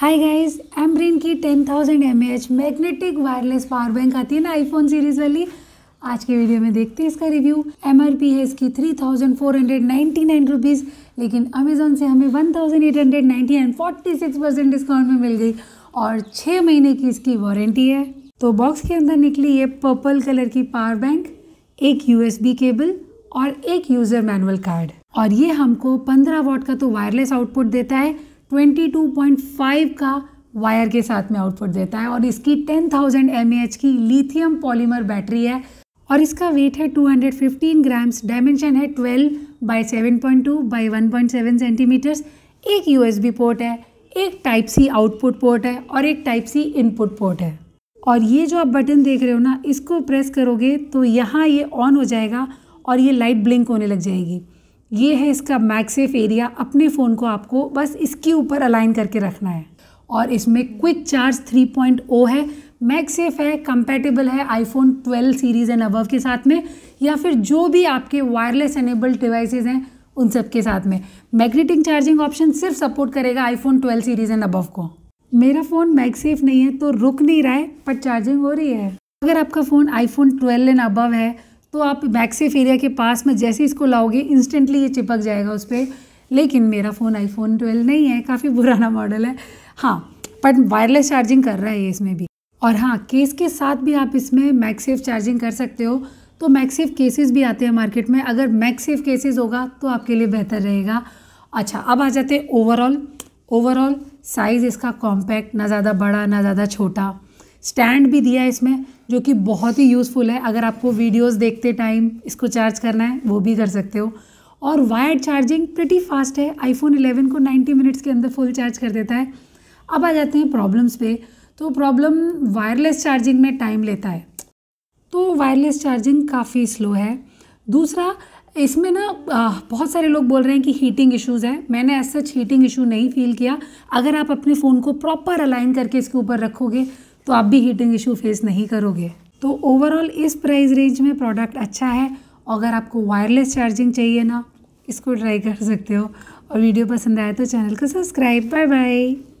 hi guys Ambrane की 10,000 thousand magnetic wireless power bank आती है ना आईफोन सीरीज़ वाली आज के वीडियो में देखते हैं इसका रिव्यू एम है इसकी three thousand four hundred ninety nine rupees लेकिन अमेजोन से हमें one thousand eight hundred ninety nine forty six percent discount में मिल गई और छः महीने की इसकी वारंटी है तो बॉक्स के अंदर निकली ये पर्पल कलर की पावर बैंक एक बी केबल और एक यूज़र मैनुअल कार्ड और ये हमको पंद्रह वॉट का तो वायरलेस आउटपुट देता है 22.5 का वायर के साथ में आउटपुट देता है और इसकी 10,000 थाउजेंड की लिथियम पॉलीमर बैटरी है और इसका वेट है 215 ग्राम्स डायमेंशन है 12 बाई 7.2 बाई वन सेंटीमीटर्स एक यू पोर्ट है एक टाइप सी आउटपुट पोर्ट है और एक टाइप सी इनपुट पोर्ट है और ये जो आप बटन देख रहे हो ना इसको प्रेस करोगे तो यहाँ ये ऑन हो जाएगा और ये लाइट ब्लिंक होने लग जाएगी ये है इसका मैक्सेफ एरिया अपने फ़ोन को आपको बस इसके ऊपर अलाइन करके रखना है और इसमें क्विक चार्ज 3.0 है मैक्सेफ है कंपेटेबल है आईफोन 12 सीरीज़ एंड अबव के साथ में या फिर जो भी आपके वायरलेस एनेबल्ड डिवाइसेज हैं उन सब के साथ में मैग्नेटिक चार्जिंग ऑप्शन सिर्फ सपोर्ट करेगा आईफोन 12 सीरीज़ एंड अबव को मेरा फ़ोन मैगसेफ नहीं है तो रुक नहीं रहा है पर चार्जिंग हो रही है अगर आपका फ़ोन आईफोन 12 एंड अबव है तो आप मैक्सेफ एरिया के पास में जैसे इसको लाओगे इंस्टेंटली ये चिपक जाएगा उस पर लेकिन मेरा फ़ोन आईफोन 12 नहीं है काफ़ी पुराना मॉडल है हाँ बट वायरलेस चार्जिंग कर रहा है ये इसमें भी और हाँ केस के साथ भी आप इसमें मैक्सेफ चार्जिंग कर सकते हो तो मैक्सेफ केसेस भी आते हैं मार्केट में अगर मैक्सेफ केसेस होगा तो आपके लिए बेहतर रहेगा अच्छा अब आ जाते हैं ओवरऑल ओवरऑल साइज़ इसका कॉम्पैक्ट ना ज़्यादा बड़ा ना ज़्यादा छोटा स्टैंड भी दिया है इसमें जो कि बहुत ही यूज़फुल है अगर आपको वीडियोस देखते टाइम इसको चार्ज करना है वो भी कर सकते हो और वायर्ड चार्जिंग प्रटी फास्ट है आईफोन 11 को 90 मिनट्स के अंदर फुल चार्ज कर देता है अब आ जाते हैं प्रॉब्लम्स पे तो प्रॉब्लम वायरलेस चार्जिंग में टाइम लेता है तो वायरलेस चार्जिंग काफ़ी स्लो है दूसरा इसमें ना बहुत सारे लोग बोल रहे हैं कि हीटिंग इश्यूज़ हैं मैंने ऐसा सच हीटिंग इशू नहीं फील किया अगर आप अपने फ़ोन को प्रॉपर अलाइन करके इसके ऊपर रखोगे तो आप भी हीटिंग इशू फेस नहीं करोगे तो ओवरऑल इस प्राइस रेंज में प्रोडक्ट अच्छा है अगर आपको वायरलेस चार्जिंग चाहिए ना इसको ट्राई कर सकते हो और वीडियो पसंद आए तो चैनल को सब्सक्राइब बाय बाय